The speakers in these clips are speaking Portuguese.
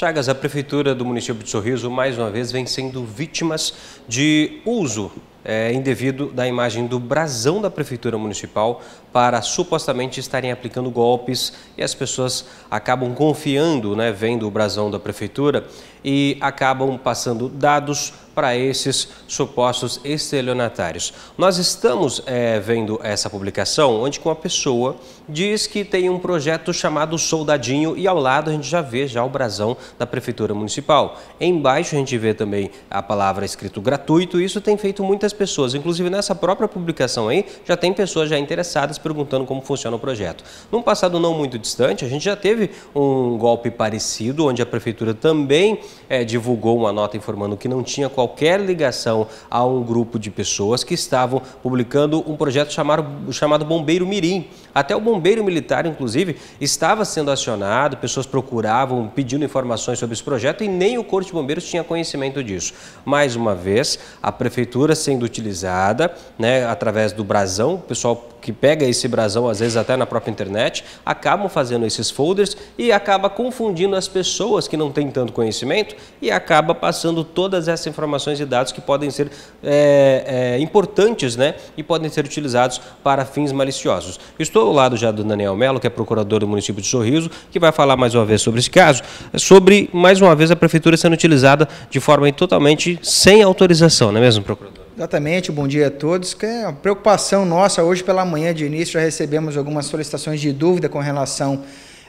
Chagas, a Prefeitura do município de Sorriso, mais uma vez, vem sendo vítimas de uso é, indevido da imagem do brasão da Prefeitura Municipal para supostamente estarem aplicando golpes e as pessoas acabam confiando, né, vendo o brasão da Prefeitura e acabam passando dados para esses supostos estelionatários. Nós estamos é, vendo essa publicação onde uma pessoa diz que tem um projeto chamado Soldadinho e ao lado a gente já vê já o brasão da Prefeitura Municipal. Embaixo a gente vê também a palavra escrito gratuito e isso tem feito muitas pessoas, inclusive nessa própria publicação aí, já tem pessoas já interessadas perguntando como funciona o projeto. Num passado não muito distante, a gente já teve um golpe parecido, onde a Prefeitura também é, divulgou uma nota informando que não tinha qual qualquer ligação a um grupo de pessoas que estavam publicando um projeto chamado, chamado Bombeiro Mirim. Até o bombeiro militar, inclusive, estava sendo acionado, pessoas procuravam, pedindo informações sobre esse projeto e nem o Corpo de Bombeiros tinha conhecimento disso. Mais uma vez, a prefeitura sendo utilizada, né, através do brasão, o pessoal que pega esse brasão, às vezes até na própria internet, acabam fazendo esses folders e acaba confundindo as pessoas que não têm tanto conhecimento e acaba passando todas essas informações informações e dados que podem ser é, é, importantes né, e podem ser utilizados para fins maliciosos. Estou ao lado já do Daniel Melo, que é procurador do município de Sorriso, que vai falar mais uma vez sobre esse caso, sobre mais uma vez a prefeitura sendo utilizada de forma totalmente sem autorização, não é mesmo, procurador? Exatamente, bom dia a todos. Que é a preocupação nossa, hoje pela manhã de início já recebemos algumas solicitações de dúvida com relação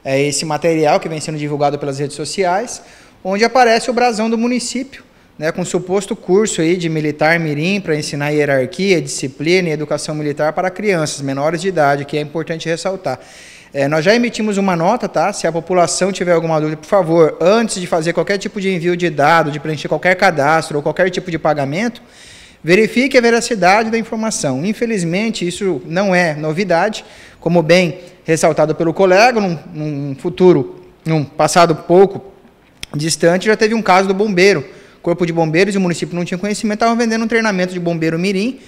a é, esse material que vem sendo divulgado pelas redes sociais, onde aparece o brasão do município, né, com suposto curso aí de militar mirim para ensinar hierarquia, disciplina e educação militar para crianças menores de idade, que é importante ressaltar. É, nós já emitimos uma nota, tá? Se a população tiver alguma dúvida, por favor, antes de fazer qualquer tipo de envio de dado, de preencher qualquer cadastro ou qualquer tipo de pagamento, verifique a veracidade da informação. Infelizmente, isso não é novidade, como bem ressaltado pelo colega, num, num futuro, num passado pouco distante, já teve um caso do bombeiro Corpo de Bombeiros e o município não tinha conhecimento, estavam vendendo um treinamento de bombeiro mirim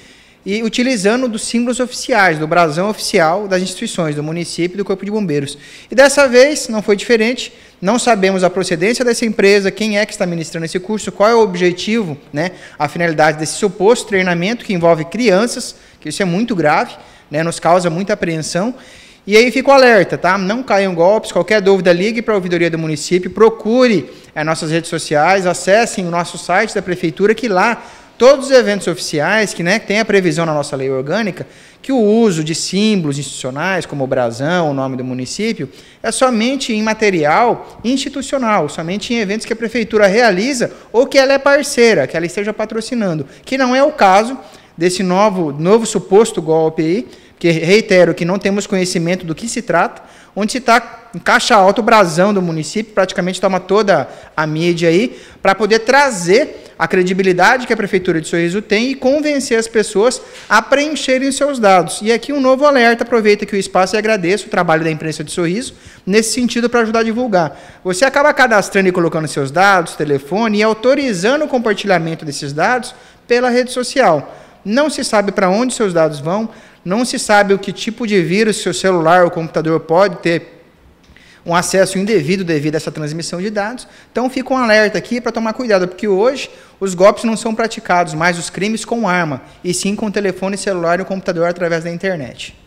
e utilizando dos símbolos oficiais, do brasão oficial das instituições, do município e do Corpo de Bombeiros. E dessa vez não foi diferente, não sabemos a procedência dessa empresa, quem é que está ministrando esse curso, qual é o objetivo, né, a finalidade desse suposto treinamento que envolve crianças, que isso é muito grave, né, nos causa muita apreensão. E aí fica alerta, tá? Não caiam golpes, qualquer dúvida ligue para a ouvidoria do município, procure as nossas redes sociais, acessem o nosso site da prefeitura, que lá todos os eventos oficiais, que né, tem a previsão na nossa lei orgânica, que o uso de símbolos institucionais, como o brasão, o nome do município, é somente em material institucional, somente em eventos que a prefeitura realiza ou que ela é parceira, que ela esteja patrocinando, que não é o caso desse novo, novo suposto golpe aí, que reitero que não temos conhecimento do que se trata, onde se está em caixa alta o brasão do município, praticamente toma toda a mídia aí, para poder trazer a credibilidade que a Prefeitura de Sorriso tem e convencer as pessoas a preencherem seus dados. E aqui um novo alerta, aproveita que o espaço e agradeço o trabalho da imprensa de Sorriso nesse sentido para ajudar a divulgar. Você acaba cadastrando e colocando seus dados, telefone e autorizando o compartilhamento desses dados pela rede social. Não se sabe para onde seus dados vão, não se sabe o que tipo de vírus seu celular ou computador pode ter um acesso indevido devido a essa transmissão de dados. Então fica um alerta aqui para tomar cuidado, porque hoje os golpes não são praticados mais os crimes com arma, e sim com telefone celular e computador através da internet.